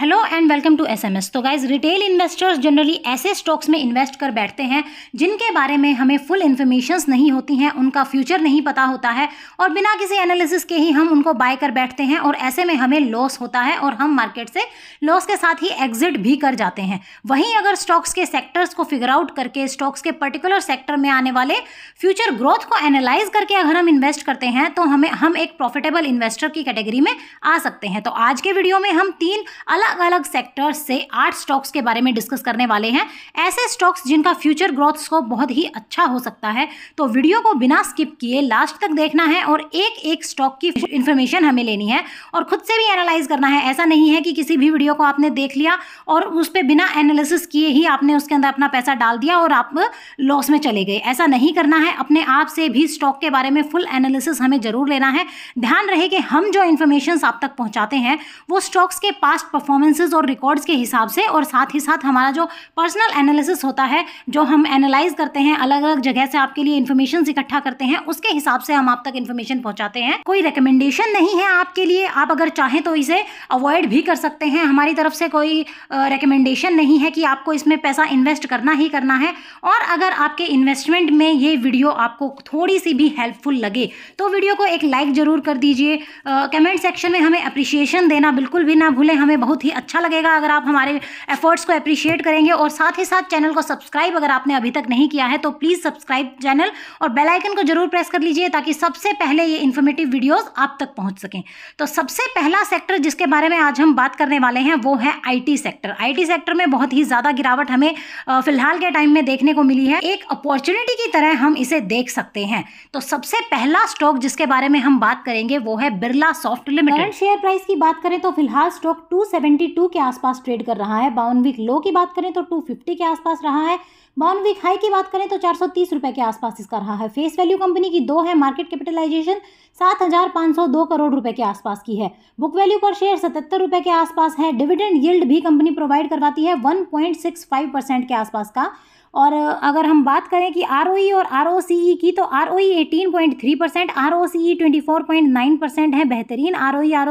hello and welcome to SMS तो guys retail investors generally ऐसे stocks में invest कर बैठते हैं जिनके बारे में हमें फुल इन्फॉर्मेशंस नहीं होती हैं उनका फ्यूचर नहीं पता होता है और बिना किसी एनालिसिस के ही हम उनको बाय कर बैठते हैं और ऐसे में हमें लॉस होता है और हम मार्केट से लॉस के साथ ही एग्जिट भी कर जाते हैं वहीं अगर स्टॉक्स के सेक्टर्स को फिगर आउट करके स्टॉक्स के पर्टिकुलर सेक्टर में आने वाले फ्यूचर ग्रोथ को एनालाइज करके अगर हम इन्वेस्ट करते हैं तो हमें हम एक प्रॉफिटेबल इन्वेस्टर की कैटेगरी में आ सकते हैं तो आज के वीडियो में हम तीन अलग अलग अलग सेक्टर्स से आठ स्टॉक्स के बारे में डिस्कस करने वाले हैं ऐसे स्टॉक्स जिनका फ्यूचर ग्रोथ स्कोप बहुत ही अच्छा हो सकता है तो वीडियो को बिना स्किप किए लास्ट तक देखना है और एक एक स्टॉक की इन्फॉर्मेशन हमें लेनी है और खुद से भी एनालाइज करना है ऐसा नहीं है कि किसी भी वीडियो को आपने देख लिया और उस पर बिना एनालिसिस किए ही आपने उसके अंदर अपना पैसा डाल दिया और आप लॉस में चले गए ऐसा नहीं करना है अपने आप से भी स्टॉक के बारे में फुल एनालिसिस हमें जरूर लेना है ध्यान रहे कि हम जो इन्फॉर्मेशन आप तक पहुंचाते हैं वो स्टॉक्स के पास्ट परफॉर्म परफॉर्मेंसेज और रिकॉर्ड्स के हिसाब से और साथ ही साथ हमारा जो पर्सनल एनालिसिस होता है जो हम एनालाइज करते हैं अलग अलग जगह से आपके लिए इन्फॉर्मेशन इकट्ठा करते हैं उसके हिसाब से हम आप तक इन्फॉर्मेशन पहुंचाते हैं कोई रिकमेंडेशन नहीं है आपके लिए आप अगर चाहें तो इसे अवॉइड भी कर सकते हैं हमारी तरफ से कोई रिकमेंडेशन नहीं है कि आपको इसमें पैसा इन्वेस्ट करना ही करना है और अगर आपके इन्वेस्टमेंट में ये वीडियो आपको थोड़ी सी भी हेल्पफुल लगे तो वीडियो को एक लाइक ज़रूर कर दीजिए कमेंट सेक्शन में हमें अप्रिशिएशन देना बिल्कुल भी ना भूलें हमें बहुत ही अच्छा लगेगा अगर आप हमारे एफर्ट्स को अप्रिशिएट करेंगे और साथ ही साथ चैनल को सब्सक्राइब अगर आपने अभी तक नहीं किया है तो प्लीज़ सब्सक्राइब चैनल और बेलाइकन को जरूर प्रेस कर लीजिए ताकि सबसे पहले ये इन्फॉर्मेटिव वीडियोज़ आप तक पहुँच सकें तो सबसे पहला सेक्टर जिसके बारे में आज हम बात करने वाले हैं वो है आईटी सेक्टर आईटी सेक्टर में बहुत ही ज़्यादा गिरावट हमें फिलहाल के टाइम में देखने को मिली है एक अपॉर्चुनिटी की तरह हम इसे देख सकते हैं तो सबसे पहला स्टॉक जिसके बारे में हम बात करेंगे वो है Birla soft limited share price की बात करें तो फिलहाल स्टॉक टू 222 के आसपास ट्रेड कर रहा है वीक लो की बात करें तो 250 के आसपास रहा है वीक हाई की बात करें तो चार सौ के आसपास इसका रहा है फेस वैल्यू कंपनी की दो है मार्केट कैपिटलाइजेशन सात हजार पाँच सौ दो करोड़ रुपए के आसपास की है बुक वैल्यू पर शेयर सतहत्तर रुपए के आसपास है डिविडेंड यील्ड भी कंपनी प्रोवाइड करवाती है one point six five percent के आसपास का और अगर हम बात करें कि आर e और आर e की तो R O e eighteen point three percent R O twenty four point nine percent है बेहतरीन आर ओ आर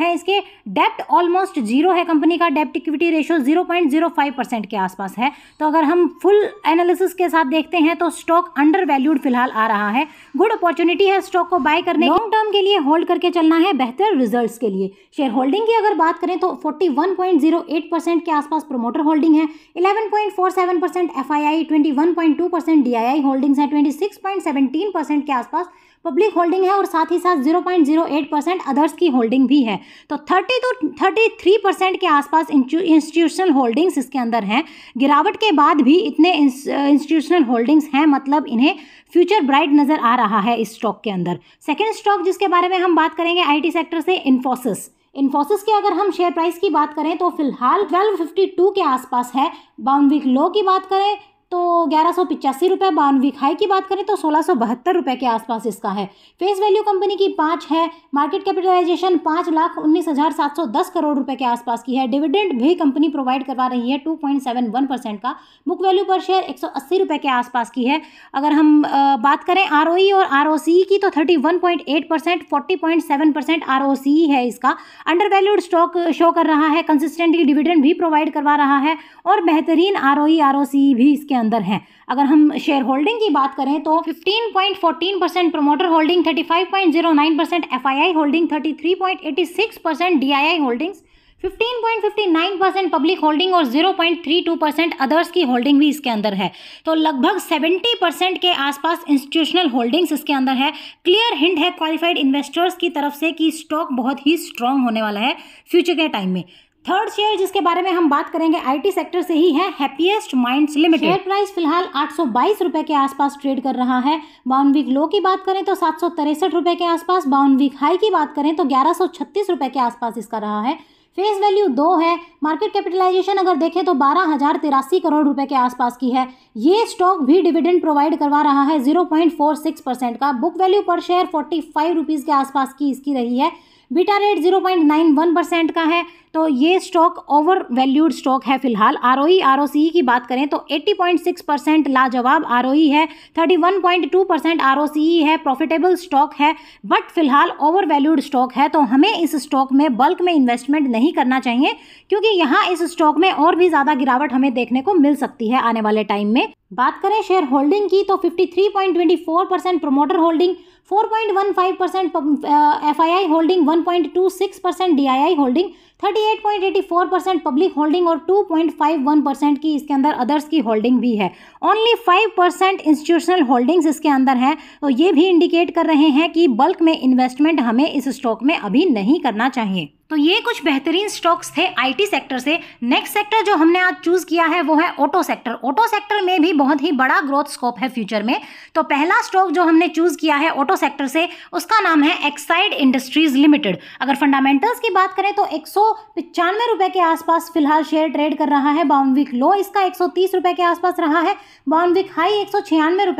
है इसके डेप्ट ऑलमोस्ट जीरो है कंपनी का डेप्ट equity ratio zero point zero five percent के आसपास है तो अगर हम फुल एनालिसिस के साथ देखते हैं तो स्टॉक अंडर वैल्यूड फिलहाल आ रहा है गुड अपॉर्चुनिटी है स्टॉक को बाय बाय करने लॉन्ग टर्म के लिए होल्ड करके चलना है बेहतर रिजल्ट्स के लिए शेयर होल्डिंग की अगर बात करें तो 41.08 परसेंट के आसपास प्रमोटर होल्डिंग है 11.47 percent F I I twenty one point two percent D I I holdings हैं twenty six point seventeen percent के आसपास पब्लिक होल्डिंग है और साथ ही साथ 0.08 परसेंट अदर्स की होल्डिंग भी है तो 30 तो 33 परसेंट के आसपास इंस्टीट्यूशनल होल्डिंग्स इसके अंदर हैं गिरावट के बाद भी इतने इंस्टीट्यूशनल होल्डिंग्स हैं मतलब इन्हें फ्यूचर ब्राइट नज़र आ रहा है इस स्टॉक के अंदर सेकेंड स्टॉक जिसके बारे में हम बात करेंगे आई सेक्टर से इन्फोसिस इन्फोसिस के अगर हम शेयर प्राइस की बात करें तो फिलहाल 1252 के आसपास है बाउंड वीक लो की बात करें तो ग्यारह सौ पिचासी रुपये बानवी खाई की बात करें तो सोलह सौ बहत्तर रुपये के आसपास इसका है फेस वैल्यू कंपनी की पाँच है मार्केट कैपिटलाइजेशन पाँच लाख उन्नीस हज़ार सात सौ दस करोड़ रुपये के आसपास की है डिविडेंड भी कंपनी प्रोवाइड करवा रही है two point seven one percent का बुक वैल्यू पर शेयर एक सौ अस्सी रुपये के आसपास की है अगर हम बात करें आर ओ ई और आर ओ सी की तो thirty one point eight percent forty point seven percent R O C है इसका अंडर वैल्यूड स्टॉक शो कर रहा है कंसिस्टेंटली डिविडेंड भी प्रोवाइड करवा रहा है और बेहतरीन आर ओ सी भी इसके अंदर हैं अगर हम शेयर होल्डिंग की बात करें तो 15.14 percent promoter holding 35.09 percent F holding 33.86 percent D holdings 15.59 percent public holding और 0.32 परसेंट अदर्स की होल्डिंग भी इसके अंदर है तो लगभग 70 परसेंट के आसपास इंस्टीट्यूशनल होल्डिंग्स इसके अंदर है क्लियर हिंट है क्वालिफाइड इन्वेस्टर्स की तरफ से कि स्टॉक बहुत ही स्ट्रांग होने वाला है फ्यूचर के टाइम में थर्ड शेयर जिसके बारे में हम बात करेंगे आईटी सेक्टर से ही है happiest minds limited share price फिलहाल आठ सौ रुपए के आसपास ट्रेड कर रहा है बाउन वीक लो की बात करें तो सात सौ रुपए के आसपास बाउन वीक हाई की बात करें तो ग्यारह सौ रुपए के आसपास इसका रहा है फेस वैल्यू दो है मार्केट कैपिटलाइजेशन अगर देखें तो बारह हज़ार तिरासी करोड़ रुपए के आसपास की है ये स्टॉक भी डिविडेंड प्रोवाइड करवा रहा है zero point four six percent का book value per share forty five rupees के आसपास की इसकी रही है बीटा रेट 0.91 परसेंट का है तो ये स्टॉक ओवर वैल्यूड स्टॉक है फिलहाल आर ओ आर ओ की बात करें तो 80.6 परसेंट लाजवाब आर e है 31.2 परसेंट आर ओ e है प्रॉफिटेबल स्टॉक है बट फिलहाल ओवर वैल्यूड स्टॉक है तो हमें इस स्टॉक में बल्क में इन्वेस्टमेंट नहीं करना चाहिए क्योंकि यहाँ इस स्टॉक में और भी ज़्यादा गिरावट हमें देखने को मिल सकती है आने वाले टाइम में बात करें शेयर होल्डिंग की तो 53.24 percent promoter holding 4.15% FII uh, holding, 1.26% DII holding, 38.84 percent public holding और 2.51 परसेंट की इसके अंदर अदर्स की होल्डिंग भी है ओनली 5 परसेंट इंस्टीट्यूशनल होल्डिंग्स इसके अंदर हैं तो ये भी इंडिकेट कर रहे हैं कि बल्क में इन्वेस्टमेंट हमें इस स्टॉक में अभी नहीं करना चाहिए तो ये कुछ बेहतरीन स्टॉक्स थे आईटी सेक्टर से नेक्स्ट सेक्टर जो हमने आज चूज किया है वो है ऑटो सेक्टर ऑटो सेक्टर में भी बहुत ही बड़ा ग्रोथ स्कोप है फ्यूचर में तो पहला स्टॉक जो हमने चूज किया है ऑटो सेक्टर से उसका नाम है एक्साइड इंडस्ट्रीज लिमिटेड अगर फंडामेंटल्स की बात करें तो एक सौ पचानवे रुपए के आसपास फिलहाल शेयर ट्रेड कर रहा है बाउनविक लो इसका एक सौ के आसपास रहा है बाउनविक हाई एक सौ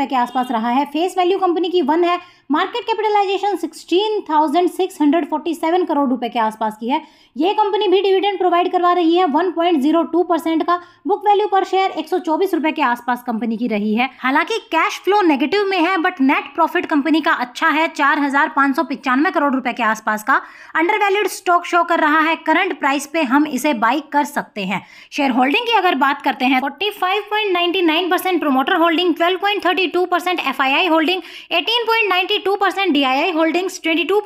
के आसपास रहा है फेस वैल्यू कंपनी की वन है मार्केट कैपिटलाइजेशन 16,647 करोड़ रुपए के आसपास की है ये कंपनी भी डिविडेंड प्रोवाइड करवा रही है 1.02 परसेंट का बुक वैल्यू पर शेयर एक रुपए के आसपास कंपनी की रही है हालांकि कैश फ्लो नेगेटिव में है बट नेट प्रॉफिट कंपनी का अच्छा है चार करोड़ रुपए के आसपास का वैल्यूड स्टॉक शो कर रहा है करंट प्राइस पे हम इसे बाई कर सकते हैं शेयर होल्डिंग की अगर बात करते हैं forty percent promoter holding twelve percent holding eighteen 22% percent D holdings twenty two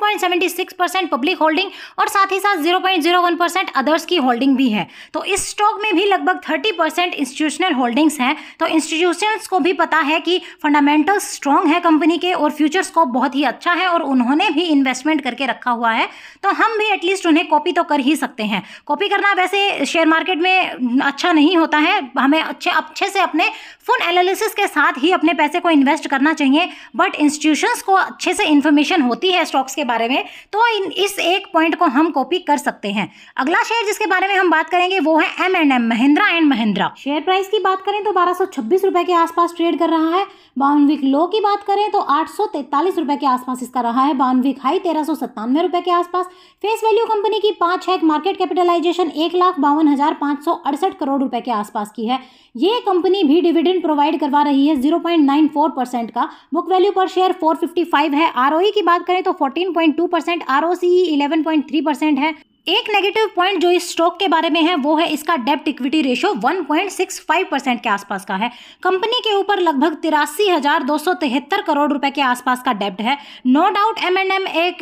percent public holding और साथ ही साथ 0.01% पॉइंट परसेंट अदर्स की होल्डिंग भी है तो इस स्टॉक में भी लगभग 30% परसेंट इंस्टीट्यूशनल होल्डिंग्स हैं तो इंस्टीट्यूशंस को भी पता है कि फंडामेंटल स्ट्रांग है कंपनी के और फ्यूचर स्कोप बहुत ही अच्छा है और उन्होंने भी इन्वेस्टमेंट करके रखा हुआ है तो हम भी एटलीस्ट उन्हें कॉपी तो कर ही सकते हैं कॉपी करना वैसे शेयर मार्केट में अच्छा नहीं होता है हमें अच्छे अच्छे से अपने फुल एनालिसिस के साथ ही अपने पैसे को इन्वेस्ट करना चाहिए बट इंस्टीट्यूशंस को अच्छे से इन्फॉर्मेशन होती है स्टॉक्स के बारे में तो इन इस एक पॉइंट को हम कॉपी कर सकते हैं अगला शेयर जिसके बारे में हम बात करेंगे वो है M and M Mahindra and Mahindra share price की बात करें तो बारह रुपए के आसपास ट्रेड कर रहा है बाउनविक लो की बात करें तो आठ रुपए के आसपास इसका रहा है बाउनविक हाई तेरह रुपए के आसपास फेस वैल्यू कंपनी की पांच है मार्केट कैपिटलाइजेशन एक लाख बावन हजार पाँच सौ अड़सठ करोड़ रुपए के आसपास की है यह कंपनी भी डिविडेंड प्रोवाइड करवा रही है zero point nine four percent का book value per share four fifty five है आर e की बात करें तो fourteen point two percent R O C eleven point three percent है एक नेगेटिव पॉइंट जो इस स्टॉक के बारे में है वो है इसका डेप्ट इक्विटी रेशो 1.65 परसेंट के आसपास का है कंपनी के ऊपर लगभग तिरासी करोड़ रुपए के आसपास का डेप्ट है नो डाउट एम एम एक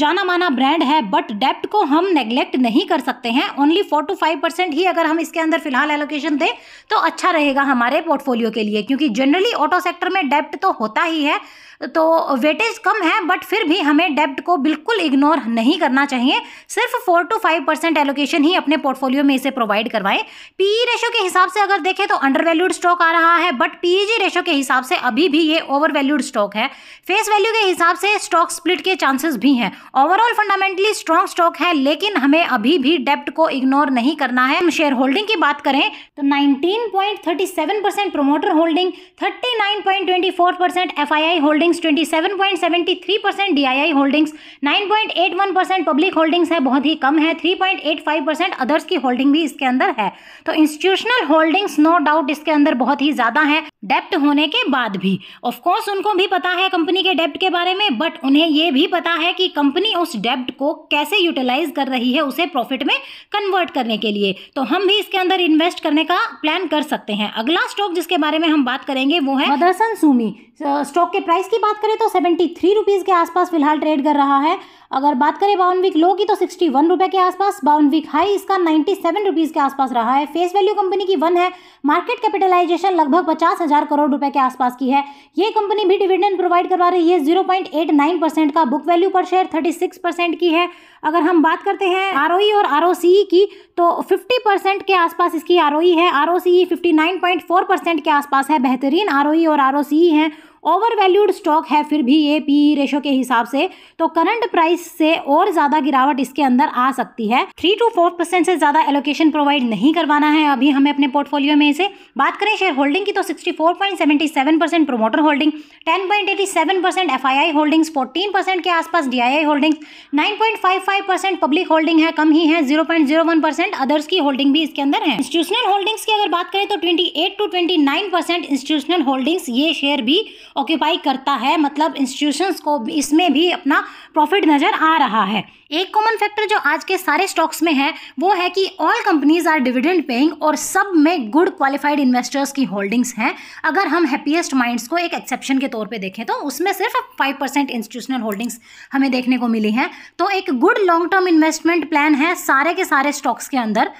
जाना माना ब्रांड है बट डेप्ट को हम नेग्लेक्ट नहीं कर सकते हैं only four to five percent ही अगर हम इसके अंदर फिलहाल एलोकेशन दें तो अच्छा रहेगा हमारे पोर्टफोलियो के लिए क्योंकि जनरली ऑटो सेक्टर में डेप्ट तो होता ही है तो वेटेज कम है बट फिर भी हमें डेप्ट को बिल्कुल इग्नोर नहीं करना चाहिए सिर्फ four to five percent allocation ही अपने पोर्टफोलियो में इसे प्रोवाइड करवाएं पीई रेशो e के हिसाब से अगर देखें तो अंडर वैल्यूड स्टॉक आ रहा है बट पीईजी रेशो के हिसाब से अभी भी ये वैल्यूड स्टॉक है फेस वैल्यू के हिसाब से स्टॉक स्प्लिट के चांसेस भी हैं ओवरऑल फंडामेंटली स्ट्रॉन्ग स्टॉक है लेकिन हमें अभी भी डेप्ट को इग्नोर नहीं करना है हम शेयर होल्डिंग की बात करें तो nineteen percent promoter holding 39.24 percent FII holding holdings 27.73 percent D holdings 9.81 percent public holdings है बहुत ही कम है 3.85 परसेंट अदर्स की होल्डिंग भी इसके अंदर है तो इंस्टीट्यूशनल होल्डिंग्स नो डाउट इसके अंदर बहुत ही ज़्यादा है डेप्ट होने के बाद भी ऑफ कोर्स उनको भी पता है कंपनी के डेप्ट के बारे में बट उन्हें यह भी पता है कि कंपनी उस डेप्ट को कैसे यूटिलाइज कर रही है उसे प्रॉफिट में कन्वर्ट करने के लिए तो हम भी इसके अंदर इन्वेस्ट करने का प्लान कर सकते हैं अगला स्टॉक जिसके बारे में हम बात करेंगे वो है मदरसन सूमी स्टॉक के प्राइस की बात करें तो सेवेंटी थ्री रुपीज़ के आसपास फिलहाल ट्रेड कर रहा है अगर बात करें बावन वीक लो की तो सिक्सटी वन रुपये के आसपास बावन वीक हाई इसका नाइन्टी सेवन रुपीज़ के आसपास रहा है फेस वैल्यू कंपनी की वन है मार्केट कैपिटलाइजेशन लगभग पचास हज़ार हजार करोड़ रुपए के आसपास की है ये कंपनी भी डिविडेंड प्रोवाइड करवा रही है zero point eight nine percent का book value per share thirty six percent की है अगर हम बात करते हैं आर e और आर e की तो फिफ्टी परसेंट के आसपास इसकी आर e है R O C fifty nine point four percent के आसपास है बेहतरीन आर और आर हैं ओवर वैल्यूड स्टॉक है फिर भी ये पी रेशो के हिसाब से तो करंट प्राइस से और ज़्यादा गिरावट इसके अंदर आ सकती है थ्री टू फोर परसेंट से ज़्यादा एलोकेशन प्रोवाइड नहीं करवाना है अभी हमें अपने पोर्टफोलियो में इसे बात करें शेयर होल्डिंग की तो sixty four point seventy seven percent promoter holding ten point eighty seven percent F I I holdings fourteen percent के आसपास D I I holdings nine point five five percent public holding है कम ही है zero point zero one percent others की holding भी इसके अंदर है इंस्टीट्यूशनल होल्डिंग्स की अगर बात करें तो twenty eight to twenty nine percent institutional holdings ये शेयर भी ऑक्यूपाई करता है मतलब इंस्टीट्यूशंस को इसमें भी अपना प्रॉफिट नज़र आ रहा है एक कॉमन फैक्टर जो आज के सारे स्टॉक्स में है वो है कि all companies are dividend paying और सब में गुड क्वालिफाइड इन्वेस्टर्स की होल्डिंग्स हैं अगर हम हैप्पीएस्ट माइंड्स को एक एक्सेप्शन के तौर पे देखें तो उसमें सिर्फ फाइव परसेंट इंस्टीट्यूशनल होल्डिंग्स हमें देखने को मिली हैं तो एक good long term investment plan है सारे के सारे स्टॉक्स के अंदर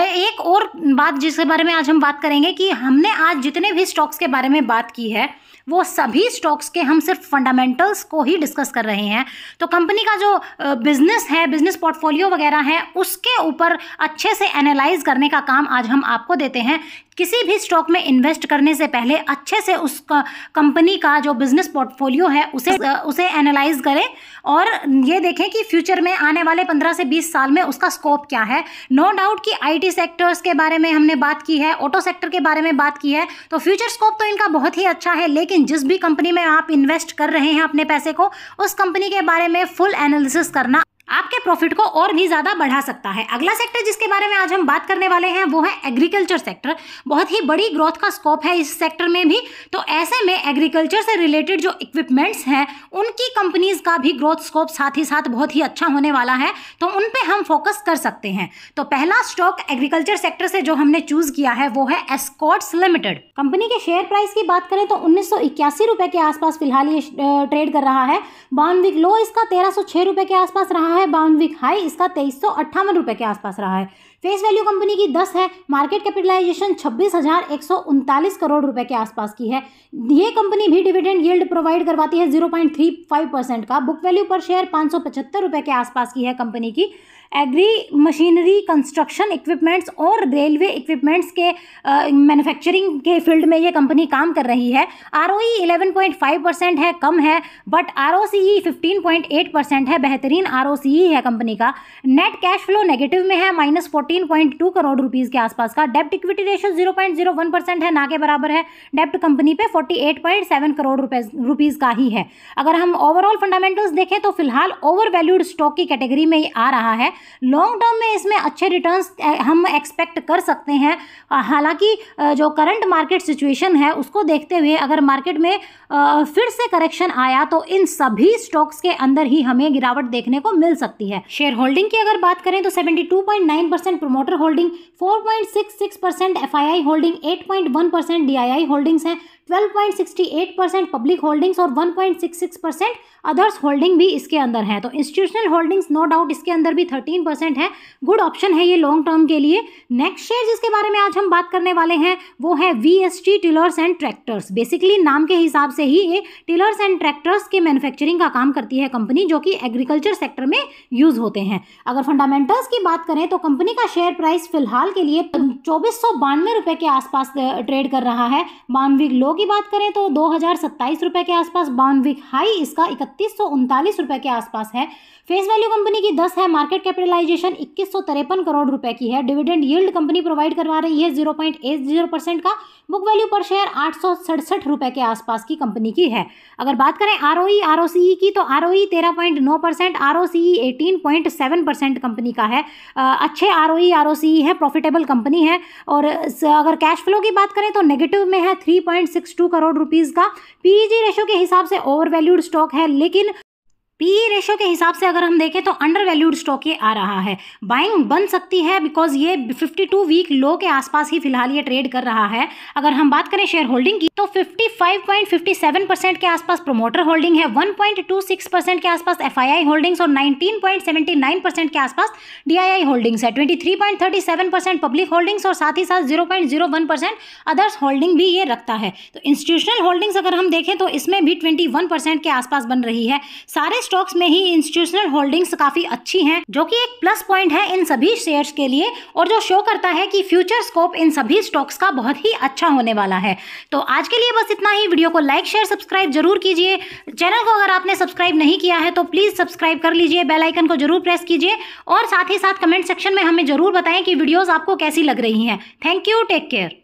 एक और बात जिसके बारे में आज हम बात करेंगे कि हमने आज जितने भी स्टॉक्स के बारे में बात की है वो सभी स्टॉक्स के हम सिर्फ फंडामेंटल्स को ही डिस्कस कर रहे हैं तो कंपनी का जो बिजनेस है बिजनेस पोर्टफोलियो वगैरह है उसके ऊपर अच्छे से एनालाइज करने का काम आज हम आपको देते हैं किसी भी स्टॉक में इन्वेस्ट करने से पहले अच्छे से उस कंपनी का जो बिजनेस पोर्टफोलियो है उसे उसे एनालाइज करें और ये देखें कि फ्यूचर में आने वाले 15 से 20 साल में उसका स्कोप क्या है नो no डाउट कि आईटी सेक्टर्स के बारे में हमने बात की है ऑटो सेक्टर के बारे में बात की है तो फ्यूचर स्कोप तो इनका बहुत ही अच्छा है लेकिन लेकिन जिस भी कंपनी में आप इन्वेस्ट कर रहे हैं अपने पैसे को उस कंपनी के बारे में फुल एनालिसिस करना आपके प्रॉफिट को और भी ज़्यादा बढ़ा सकता है अगला सेक्टर जिसके बारे में आज हम बात करने वाले हैं वो है एग्रीकल्चर सेक्टर बहुत ही बड़ी ग्रोथ का स्कोप है इस सेक्टर में भी तो ऐसे में एग्रीकल्चर से रिलेटेड जो इक्विपमेंट्स हैं उनकी कंपनीज का भी ग्रोथ स्कोप साथ ही साथ बहुत ही अच्छा होने वाला है तो उन पर हम फोकस कर सकते हैं तो पहला स्टॉक एग्रीकल्चर सेक्टर से जो हमने चूज किया है वो है एस्कॉट्स लिमिटेड कंपनी के शेयर प्राइस की बात करें तो उन्नीस रुपए के आसपास फिलहाल ये ट्रेड कर रहा है बानविक लो इसका तेरह रुपए के आसपास रहा रहा है बाउनविक हाई इसका तेईस सौ के आसपास रहा है फेस वैल्यू कंपनी की 10 है मार्केट कैपिटलाइजेशन छब्बीस हज़ार एक सौ उनतालीस करोड़ रुपए के आसपास की है ये कंपनी भी डिविडेंड यील्ड प्रोवाइड करवाती है 0.35 परसेंट का बुक वैल्यू पर शेयर पाँच सौ पचहत्तर रुपये के आसपास की है कंपनी की एग्री मशीनरी कंस्ट्रक्शन इक्विपमेंट्स और रेलवे इक्विपमेंट्स के मैन्युफैक्चरिंग के फील्ड में ये कंपनी काम कर रही है आर ओ परसेंट है कम है बट आर ओ परसेंट है बेहतरीन आर ओ है कंपनी का नेट कैश फ्लो नेगेटिव में है minus fourteen point two crore rupees के आसपास का डेप्ट equity ratio zero point zero one percent है ना के बराबर है डेप्ट कंपनी पे forty eight point seven crore rupees का ही है अगर हम ओवरऑल फंडामेंटल्स देखें तो फिलहाल ओवर वैल्यूड स्टॉक की कैटेगरी में ये आ रहा है लॉन्ग टर्म में इसमें अच्छे रिटर्न हम एक्सपेक्ट कर सकते हैं हालांकि जो करंट मार्केट सिचुएशन है उसको देखते हुए अगर मार्केट में फिर से करेक्शन आया तो इन सभी स्टॉक्स के अंदर ही हमें गिरावट देखने को मिल सकती है शेयर होल्डिंग की अगर बात करें तो 72.9 percent promoter holding 4.66 percent F holding 8.1 percent D holdings हैं 12.68 परसेंट पब्लिक होल्डिंग्स और 1.66 परसेंट अदर्स होल्डिंग भी इसके अंदर है तो इंस्टीट्यूशनल होल्डिंग्स नो डाउट इसके अंदर भी 13 परसेंट है गुड ऑप्शन है ये लॉन्ग टर्म के लिए नेक्स्ट शेयर जिसके बारे में आज हम बात करने वाले हैं वो है V S T tillers and tractors basically नाम के हिसाब से ही ये टिलर्स एंड ट्रैक्टर्स के मैन्युफैक्चरिंग का काम करती है कंपनी जो कि एग्रीकल्चर सेक्टर में यूज होते हैं अगर फंडामेंटल्स की बात करें तो कंपनी का शेयर प्राइस फिलहाल के लिए चौबीस सौ बानवे के आसपास ट्रेड कर रहा है मानविक लोग की बात करें तो दो हज़ार सत्ताईस रुपए के आसपास बाउनविक हाई इसका इकतीस सौ उनतालीस रुपए के आसपास है फेस वैल्यू कंपनी की दस है मार्केट कैपिटलाइजेशन इक्कीस सौ तिरपन करोड़ रुपए की है डिविडेंड यील्ड कंपनी प्रोवाइड करवा रही है zero point eight zero percent का बुक वैल्यू पर शेयर आठ सौ सड़सठ रुपए के आसपास की कंपनी की है अगर बात करें are O are O C ई की तो आर ओ ई तेरह पॉइंट नौ percent R O C E eighteen point seven percent company का है अच्छे are O E R O C ई है प्रॉफिटेबल कंपनी है और अगर कैश फ्लो की बात करें तो नेगेटिव में है three point six two crore rupees का पीजी रेशो e के हिसाब से ओवर वैल्यूड स्टॉक है लेकिन पी रेशो के हिसाब से अगर हम देखें तो अंडर वैल्यूड स्टॉक ये आ रहा है बाइंग बन सकती है बिकॉज ये 52 वीक लो के आसपास ही फिलहाल ये ट्रेड कर रहा है अगर हम बात करें शेयर होल्डिंग की तो 55.57 परसेंट के आसपास प्रोमोटर होल्डिंग है 1.26 परसेंट के आसपास एफ होल्डिंग्स और 19.79 परसेंट के आसपास डी होल्डिंग्स है ट्वेंटी परसेंट पब्लिक होल्डिंग्स और साथ ही साथ जीरो परसेंट अदर्स होल्डिंग भी ये रखता है तो इंस्टीट्यूशनल होल्डिंग्स अगर हम देखें तो इसमें भी ट्वेंटी के आसपास बन रही है सारे स्टॉक्स में ही इंस्टीट्यूशनल होल्डिंग्स काफी अच्छी हैं जो कि एक प्लस पॉइंट है इन सभी शेयर्स के लिए और जो शो करता है कि फ्यूचर स्कोप इन सभी स्टॉक्स का बहुत ही अच्छा होने वाला है तो आज के लिए बस इतना ही वीडियो को लाइक शेयर सब्सक्राइब जरूर कीजिए चैनल को अगर आपने सब्सक्राइब नहीं किया है तो प्लीज सब्सक्राइब कर लीजिए बेलाइकन को जरूर प्रेस कीजिए और साथ ही साथ कमेंट सेक्शन में हमें जरूर बताएं कि वीडियोज आपको कैसी लग रही है थैंक यू टेक केयर